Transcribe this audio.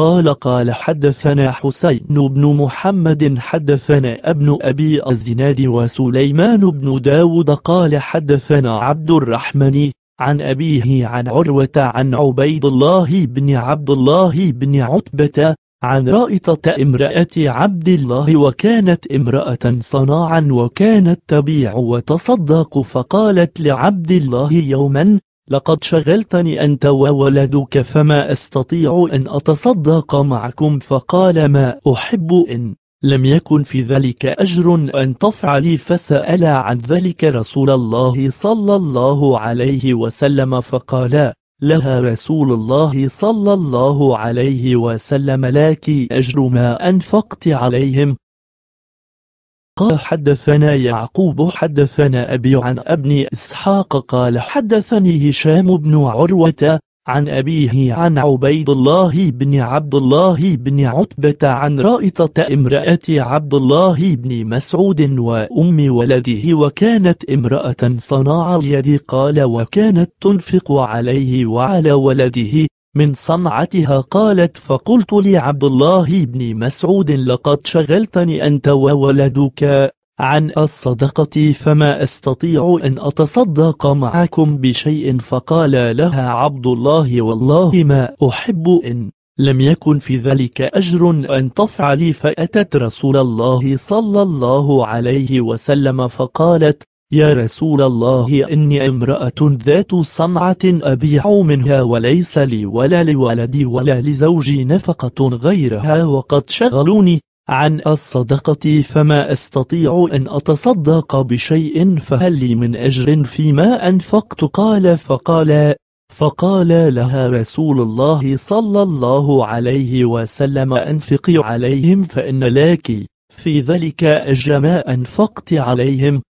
قال قال حدثنا حسين بن محمد حدثنا ابن أبي الزناد وسليمان بن داود قال حدثنا عبد الرحمن عن أبيه عن عروة عن عبيد الله بن عبد الله بن عتبة عن رائطة امرأة عبد الله وكانت امرأة صناعا وكانت تبيع وتصدق فقالت لعبد الله يوما لقد شغلتني أنت وولدك فما أستطيع أن أتصدق معكم فقال ما أحب إن لم يكن في ذلك أجر أن تفعلي فسأل عن ذلك رسول الله صلى الله عليه وسلم فقال لها رسول الله صلى الله عليه وسلم لك أجر ما أنفقت عليهم قال حدثنا يعقوب حدثنا أبي عن ابن إسحاق قال حدثني هشام بن عروة عن أبيه عن عبيد الله بن عبد الله بن عتبة عن رائطة امرأة عبد الله بن مسعود وأم ولده وكانت امرأة صناع اليد قال وكانت تنفق عليه وعلى ولده من صنعتها قالت فقلت لعبد الله بن مسعود لقد شغلتني أنت وولدك عن الصدقة فما أستطيع أن أتصدق معكم بشيء فقال لها عبد الله والله ما أحب إن لم يكن في ذلك أجر أن تفعلي فأتت رسول الله صلى الله عليه وسلم فقالت يا رسول الله إني امرأة ذات صنعة أبيع منها وليس لي ولا لولدي ولا لزوجي نفقة غيرها وقد شغلوني عن الصدقة فما أستطيع أن أتصدق بشيء فهل لي من أجر فيما أنفقت قال فقال فقال لها رسول الله صلى الله عليه وسلم أنفقي عليهم فإن لك في ذلك أجر ما أنفقت عليهم